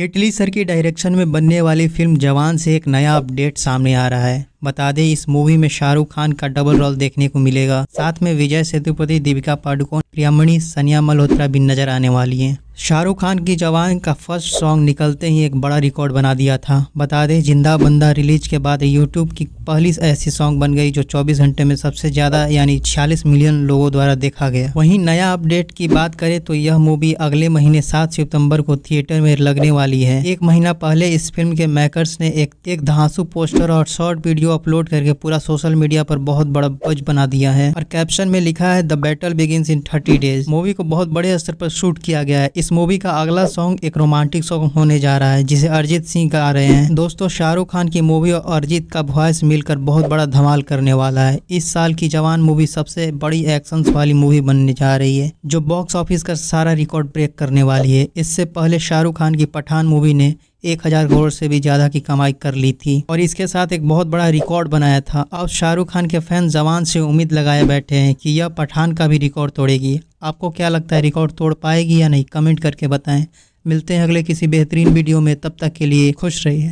एटली sir की direction में बनने वाली फिल्म जवान से एक नया अपडेट सामने आ रहा है बता दें इस मूवी में शाहरुख खान का डबल रोल देखने को मिलेगा साथ में विजय सेतुपति दीपिका पाडुकोण प्रियामणि सनिया मल्होत्रा भी नजर आने वाली हैं शाहरुख खान की जवान का फर्स्ट सॉन्ग निकलते ही एक बड़ा रिकॉर्ड बना दिया था बता दें जिंदा बंदा रिलीज के बाद यूट्यूब की पहली ऐसी सॉन्ग बन गई जो 24 घंटे में सबसे ज़्यादा यानी छियालीस मिलियन लोगों द्वारा देखा गया वहीं नया अपडेट की बात करें तो यह मूवी अगले महीने सात सितम्बर को थिएटर में लगने वाली है एक महीना पहले इस फिल्म के मेकर्स ने एक एक धांसू पोस्टर और शॉर्ट वीडियो अपलोड करके पूरा सोशल मीडिया पर बहुत बड़ा बज बना दिया है और कैप्शन में लिखा है the battle begin in thirty days movie को बहुत बड़े स्तर पर शूट किया गया है इस मूवी का अगला सॉन्ग एक रोमांटिक सॉन्ग होने जा रहा है जिसे अरिजीत सिंह गा रहे हैं दोस्तों शाहरुख खान की मूवी और अरिजीत का वॉयस मिलकर बहुत बड़ा धमाल करने वाला है इस साल की जवान मूवी सबसे बड़ी एक्शन वाली मूवी बनने जा रही है जो बॉक्स ऑफिस का सारा रिकॉर्ड ब्रेक करने वाली है इससे पहले शाहरुख खान की पठान मूवी ने एक हजार करोड़ से भी ज्यादा की कमाई कर ली थी और इसके साथ एक बहुत बड़ा रिकॉर्ड बनाया था अब शाहरुख खान के फैन जवान से उम्मीद लगाए बैठे हैं कि यह पठान का भी रिकॉर्ड तोड़ेगी आपको क्या लगता है रिकॉर्ड तोड़ पाएगी या नहीं कमेंट करके बताएं मिलते हैं अगले किसी बेहतरीन वीडियो में तब तक के लिए खुश रहिए